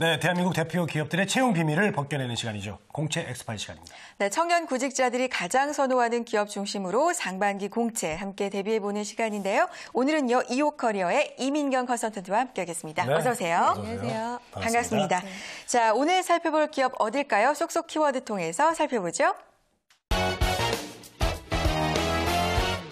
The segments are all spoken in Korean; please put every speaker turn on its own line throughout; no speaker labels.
네, 대한민국 대표 기업들의 채용 비밀을 벗겨내는 시간이죠. 공채 엑스파일 시간입니다.
네, 청년 구직자들이 가장 선호하는 기업 중심으로 상반기 공채 함께 대비해 보는 시간인데요. 오늘은요 이호 커리어의 이민경 컨설턴트와 함께하겠습니다. 네. 어서 오세요. 안녕하세요. 반갑습니다. 반갑습니다. 네. 자, 오늘 살펴볼 기업 어딜까요? 쏙쏙 키워드 통해서 살펴보죠.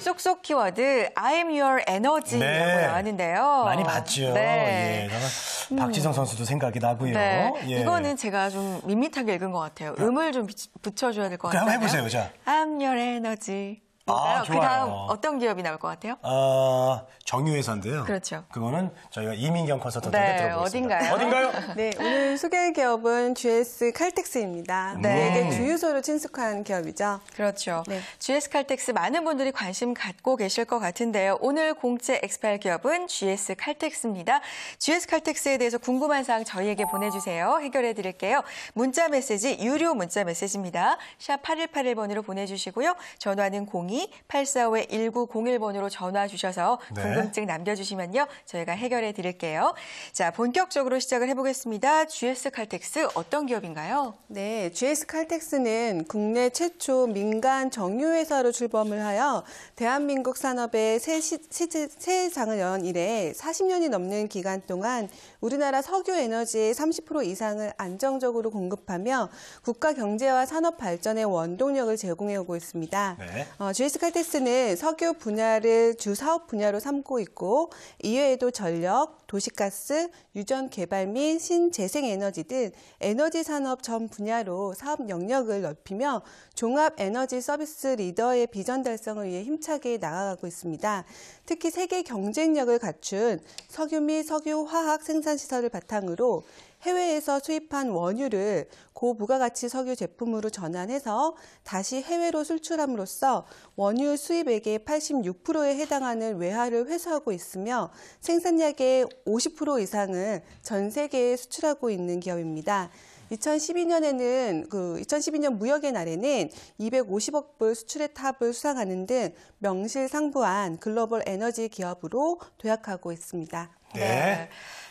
속속 키워드 I'm Your Energy라고 네. 나왔는데요. 많이 봤죠. 네.
예, 음. 박지성 선수도 생각이 나고요. 네. 예. 이거는
제가 좀 밋밋하게 읽은 것 같아요. 음을 좀 붙여줘야 될 것 같아요. 그럼 해보세요, 자. I'm Your Energy.
아, 좋아요. 그다음
어떤 기업이 나올 것 같아요?
아, 정유회사인데요. 그렇죠. 그거는 저희가 이민경 컨설턴트한테 네, 들어보겠습니다. 어딘가요? 어딘가요? 네, 오늘 소개할 기업은 GS 칼텍스입니다. 음. 네. 되게 주유소로 친숙한 기업이죠. 그렇죠. 네. GS
칼텍스 많은 분들이 관심 갖고 계실 것 같은데요. 오늘 공채 엑스팔 기업은 GS 칼텍스입니다. GS 칼텍스에 대해서 궁금한 사항 저희에게 보내주세요. 해결해 드릴게요. 문자 메시지, 유료 문자 메시지입니다. 샵 8181번으로 보내주시고요. 전화는 02 8 4 5 1 9 0 1번으로 전화 주셔서 네. 궁금증 남겨주시면요. 저희가 해결해 드릴게요. 자, 본격적으로 시작을 해보겠습니다. GS 칼텍스 어떤
기업인가요? 네, GS 칼텍스는 국내 최초 민간 정유회사로 출범을 하여 대한민국 산업의 새, 시, 새 장을 연 이래 40년이 넘는 기간 동안 우리나라 석유 에너지의 30% 이상을 안정적으로 공급하며 국가 경제와 산업 발전의 원동력을 제공해 오고 있습니다. 네. 어, 디리스칼테스는 석유 분야를 주 사업 분야로 삼고 있고 이외에도 전력, 도시가스, 유전 개발 및 신재생에너지 등 에너지 산업 전 분야로 사업 영역을 넓히며 종합 에너지 서비스 리더의 비전 달성을 위해 힘차게 나아가고 있습니다. 특히 세계 경쟁력을 갖춘 석유 및 석유화학 생산시설을 바탕으로 해외에서 수입한 원유를 고부가가치 석유 제품으로 전환해서 다시 해외로 수출함으로써 원유 수입액의 86%에 해당하는 외화를 회수하고 있으며 생산량의 50% 이상은 전 세계에 수출하고 있는 기업입니다. 2012년에는 그 2012년 무역의 날에는 250억 불 수출의 탑을 수상하는 등 명실상부한 글로벌 에너지 기업으로 도약하고 있습니다. 네. 네.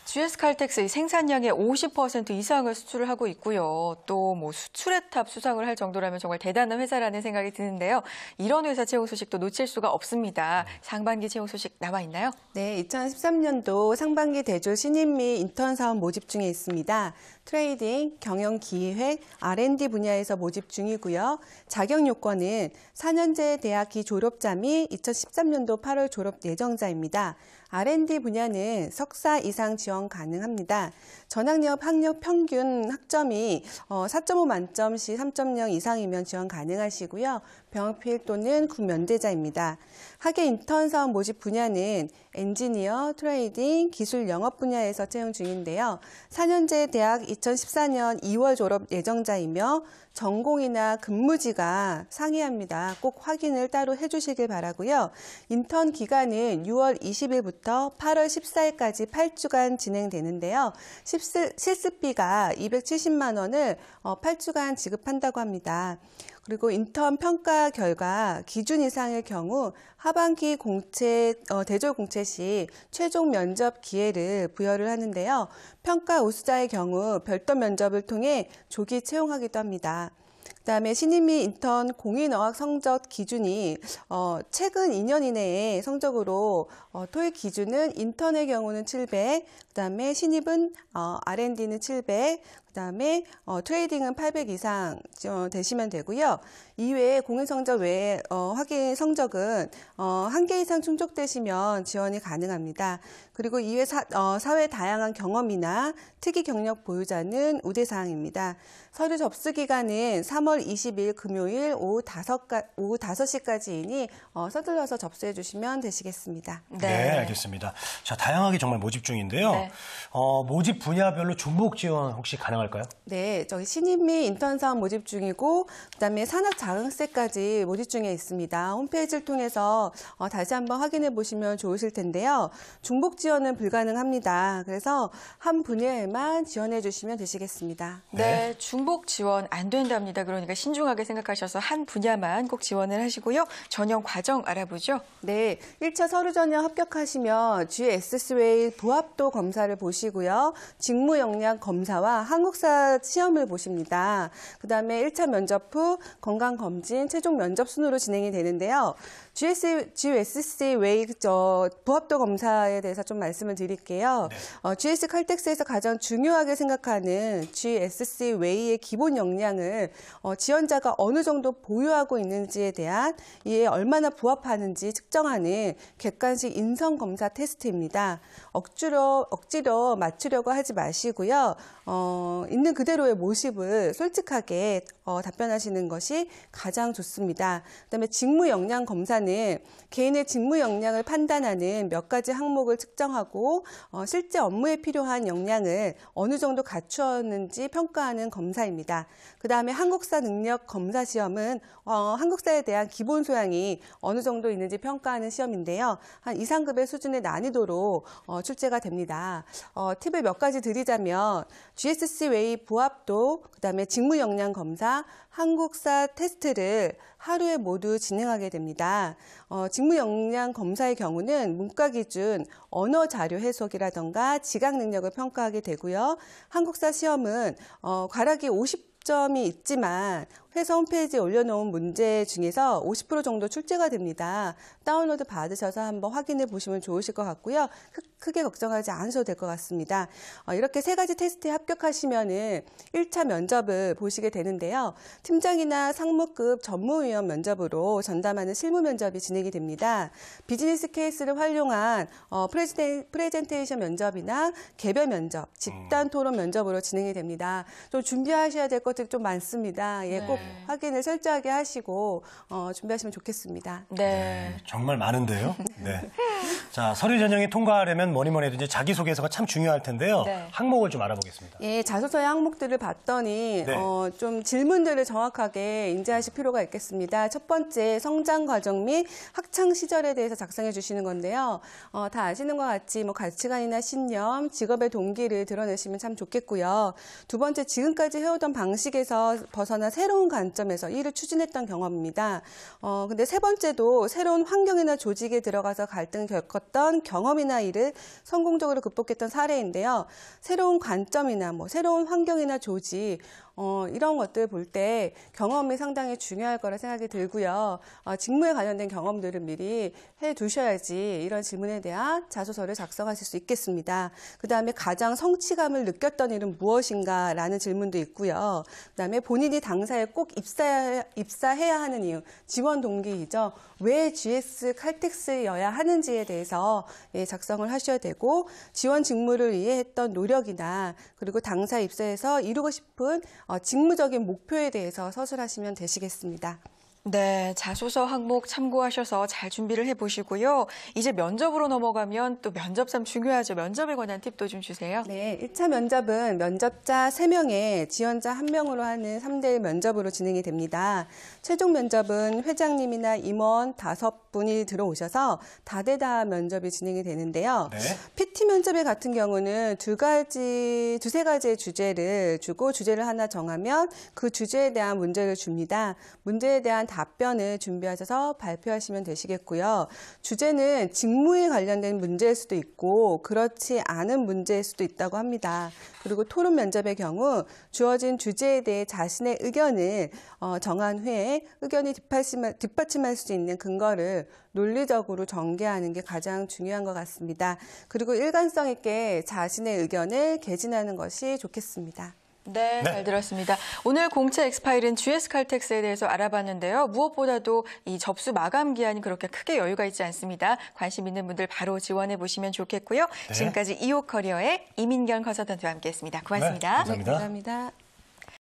GS 칼텍스 생산량의 50% 이상을 수출을 하고 있고요.
또 뭐 수출의 탑 수상을 할 정도라면 정말 대단한 회사라는 생각이 드는데요. 이런 회사 채용 소식도 놓칠 수가 없습니다. 상반기 채용 소식 남아 있나요?
네, 2013년도 상반기 대주 신인및 인턴 사원 모집 중에 있습니다. 트레이딩, 경영 기획, R&D 분야에서 모집 중이고요. 자격 요건은 4년제 대학기 졸업자 및 2013년도 8월 졸업 예정자입니다. R&D 분야는 석사 이상 지원 가능합니다. 전학력 학력 평균 학점이 4.5 어, 만점 시 3.0 이상이면 지원 가능하시고요. 병합필 또는 군면제자입니다. 학예 인턴 사원 모집 분야는 엔지니어, 트레이딩, 기술 영업 분야에서 채용 중인데요. 4년제 대학 2014년 2월 졸업 예정자이며 전공이나 근무지가 상이합니다. 꼭 확인을 따로 해주시길 바라고요. 인턴 기간은 6월 20일부터 8월 14일까지 8주간 진행되는데요. 실습비가 270만 원을 8주간 어, 지급한다고 합니다. 그리고 인턴 평가 결과 기준 이상의 경우 하반기 공채 어, 대졸 공채 시 최종 면접 기회를 부여를 하는데요. 평가 우수자의 경우 별도 면접을 통해 조기 채용하기도 합니다. 그다음에 신임이 인턴 공인어학 성적 기준이 어, 최근 2년 이내에 성적으로 어, 토익 기준은 인턴의 경우는 700, 그 다음에 신입은 어, R&D는 700, 그 다음에 어, 트레이딩은 800 이상 되시면 되고요. 이외에 공인성적 외에 어, 확인 성적은 어, 한개 이상 충족되시면 지원이 가능합니다. 그리고 이외 사, 어, 사회 다양한 경험이나 특이 경력 보유자는 우대사항입니다. 서류 접수 기간은 3월 20일 금요일 오후 5가, 오후 5시까지이니 어, 서둘러서 접수해 주시면 되시겠습니다. 네. 네. 알겠습니다. 자, 다양하게 정말 모집 중인데요. 네. 어, 모집 분야별로 중복 지원 혹시 가능할까요? 네, 저기 신입 및 인턴 사원 모집 중이고 그다음에 산학 자학세까지 모집 중에 있습니다. 홈페이지를 통해서 어, 다시 한번 확인해 보시면 좋으실 텐데요. 중복 지원은 불가능합니다. 그래서 한 분야에만 지원해 주시면 되시겠습니다. 네,
네 중복 지원 안 된답니다. 그러니까 신중하게 생각하셔서 한 분야만 꼭 지원을 하시고요.
전형 과정 알아보죠. 네, 1차 서류 전형 합격하시면 GS웨일 부합도 검사 검사를 보시고요. 직무 역량 검사와 한국사 시험을 보십니다. 그다음에 1차 면접 후 건강 검진, 최종 면접 순으로 진행이 되는데요. GS, GSC 웨이 저 부합도 검사에 대해서 좀 말씀을 드릴게요. 네. 어, GS 칼텍스에서 가장 중요하게 생각하는 GSC 웨이의 기본 역량을 어, 지원자가 어느 정도 보유하고 있는지에 대한 이에 얼마나 부합하는지 측정하는 객관식 인성 검사 테스트입니다. 억지로 억지로 맞추려고 하지 마시고요. 어, 있는 그대로의 모습을 솔직하게 어, 답변하시는 것이 가장 좋습니다. 그다음에 직무 역량 검사는 때문에 개인의 직무 역량을 판단하는 몇 가지 항목을 측정하고 어, 실제 업무에 필요한 역량을 어느 정도 갖추었는지 평가하는 검사입니다. 그 다음에 한국사 능력 검사 시험은 어, 한국사에 대한 기본 소양이 어느 정도 있는지 평가하는 시험인데요. 한 2, 3급의 수준의 난이도로 어, 출제가 됩니다. 어, 팁을 몇 가지 드리자면 GSC 웨이 부합도 그다음에 직무 역량 검사, 한국사 테스트를 하루에 모두 진행하게 됩니다. 어, 직무 역량 검사의 경우는 문과 기준 언어 자료 해석이라던가 지각 능력을 평가하게 되고요. 한국사 시험은 어, 과락이 50점이 있지만 회사 홈페이지에 올려놓은 문제 중에서 50% 정도 출제가 됩니다. 다운로드 받으셔서 한번 확인해 보시면 좋으실 것 같고요. 크게 걱정하지 않으셔도 될 것 같습니다. 어, 이렇게 세 가지 테스트에 합격하시면 1차 면접을 보시게 되는데요. 팀장이나 상무급 전무위원 면접으로 전담하는 실무 면접이 진행이 됩니다. 비즈니스 케이스를 활용한 어, 프레젠테이션 면접이나 개별 면접, 집단 토론 면접으로 진행이 됩니다. 좀 준비하셔야 될 것들이 좀 많습니다. 예, 네. 꼭 네. 확인을 철저하게 하시고 어, 준비하시면 좋겠습니다. 네. 네. 정말 많은데요. 네. 자, 서류 전형이 통과하려면 뭐니 뭐니 해도 이제 자기소개서가 참 중요할 텐데요. 네. 항목을 좀 알아보겠습니다. 예, 자소서의 항목들을 봤더니 네. 어, 좀 질문들을 정확하게 인지하실 필요가 있겠습니다. 첫 번째 성장 과정 및 학창 시절에 대해서 작성해 주시는 건데요. 어, 다 아시는 것 같이 뭐 가치관이나 신념, 직업의 동기를 드러내시면 참 좋겠고요. 두 번째 지금까지 해오던 방식에서 벗어나 새로운 새로운 관점에서 일을 추진했던 경험입니다. 어, 근데 세 번째도 새로운 환경이나 조직에 들어가서 갈등을 겪었던 경험이나 일을 성공적으로 극복했던 사례인데요. 새로운 관점이나 뭐 새로운 환경이나 조직 어, 이런 것들 볼 때 경험이 상당히 중요할 거라 생각이 들고요. 어, 직무에 관련된 경험들을 미리 해 두셔야지 이런 질문에 대한 자소서를 작성하실 수 있겠습니다. 그 다음에 가장 성취감을 느꼈던 일은 무엇인가라는 질문도 있고요. 그 다음에 본인이 당사에 꼭 입사, 입사해야 하는 이유, 지원 동기이죠. 왜 GS 칼텍스여야 하는지에 대해서 예, 작성을 하셔야 되고 지원 직무를 위해 했던 노력이나 그리고 당사 입사에서 이루고 싶은 어, 직무적인 목표에 대해서 서술하시면 되시겠습니다. 네, 자소서 항목
참고하셔서 잘 준비를 해보시고요. 이제 면접으로 넘어가면 또면접참 중요하죠.
면접에 관한 팁도 좀 주세요. 네, 1차 면접은 면접자 3명에 지원자 1명으로 하는 3대1 면접으로 진행이 됩니다. 최종 면접은 회장님이나 임원 5 분이 들어오셔서 다대다 면접이 진행이 되는데요. 네. PT 면접에 같은 경우는 두 가지, 두세 가지의 주제를 주고 주제를 하나 정하면 그 주제에 대한 문제를 줍니다. 문제에 대한 답변을 준비하셔서 발표하시면 되시겠고요. 주제는 직무에 관련된 문제일 수도 있고 그렇지 않은 문제일 수도 있다고 합니다. 그리고 토론 면접의 경우 주어진 주제에 대해 자신의 의견을 어, 정한 후에 의견이 뒷받침할, 수 있는 근거를 논리적으로 전개하는 게 가장 중요한 것 같습니다. 그리고 일관성 있게 자신의 의견을 개진하는 것이 좋겠습니다. 네, 네, 잘 들었습니다.
오늘 공채 엑스파일은 GS 칼텍스에 대해서 알아봤는데요. 무엇보다도 이 접수 마감 기한이 그렇게 크게 여유가 있지 않습니다. 관심 있는 분들 바로 지원해 보시면 좋겠고요. 네. 지금까지 이오 커리어의 이민경 커서턴트와 함께했습니다. 고맙습니다. 네, 감사합니다. 네, 감사합니다.